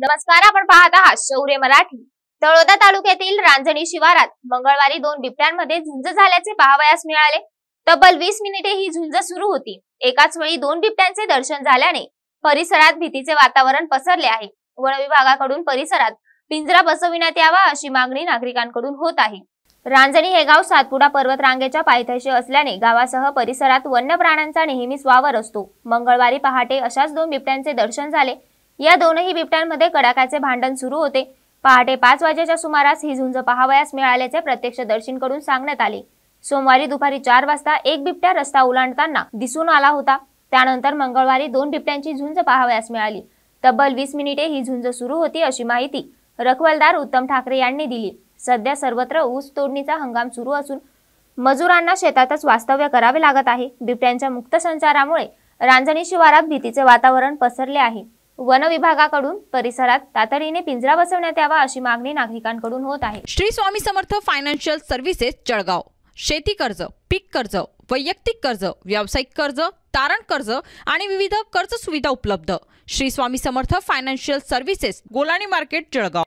नमस्कार आपण पाहत आहात शौर्य मराठी तळोदा तालुक्यातील रांजणी शिवारात मंगळवारी दोन बिबट्यांमध्ये झुंज झाल्याचे पाहावयास मिळाले तब्बल वीस मिनिटे ही झुंज सुरू होती एकाच वेळी दोन बिबट्यांचे दर्शन झाल्याने परिसरात भीतीचे वातावरण पसरले आहे वन विभागाकडून परिसरात पिंजरा बसविण्यात यावा अशी मागणी नागरिकांकडून होत आहे रांजणी हे गाव सातपुडा पर्वत रांगेच्या पायथ्याशी असल्याने गावासह परिसरात वन्य प्राण्यांचा नेहमीच वावर असतो मंगळवारी पहाटे अशाच दोन बिबट्यांचे दर्शन झाले या दोनही बिबट्यांमध्ये कडाक्याचे भांडण सुरू होते पहाटे पाच वाजेच्या सुमारास ही झुंज पहावयास मिळाल्याचे प्रत्यक्षदर्शींकडून सांगण्यात आले सोमवारी दुपारी चार वाजता एक बिबट्या रस्ता ओलांडताना दिसून आला होता त्यानंतर मंगळवारी दोन बिबट्यांची झुंज पहावयास मिळाली तब्बल वीस मिनिटे ही झुंज सुरू होती अशी माहिती रखवलदार उत्तम ठाकरे यांनी दिली सध्या सर्वत्र ऊस तोडणीचा हंगाम सुरू असून मजुरांना शेतातच वास्तव्य करावे लागत आहे बिबट्यांच्या मुक्त संचारामुळे रांजणी शिवारात भीतीचे वातावरण पसरले आहे वन विभागाकडून परिसरात तातडीने पिंजरा बसवण्यात यावा अशी मागणी नागरिकांकडून होत आहे श्री स्वामी समर्थ फायनान्शियल सर्व्हिसेस जळगाव शेती कर्ज पीक कर्ज वैयक्तिक कर्ज व्यावसायिक कर्ज तारण कर्ज आणि विविध कर्ज सुविधा उपलब्ध Shri Swami Samarth financial services Golani market Jalgaon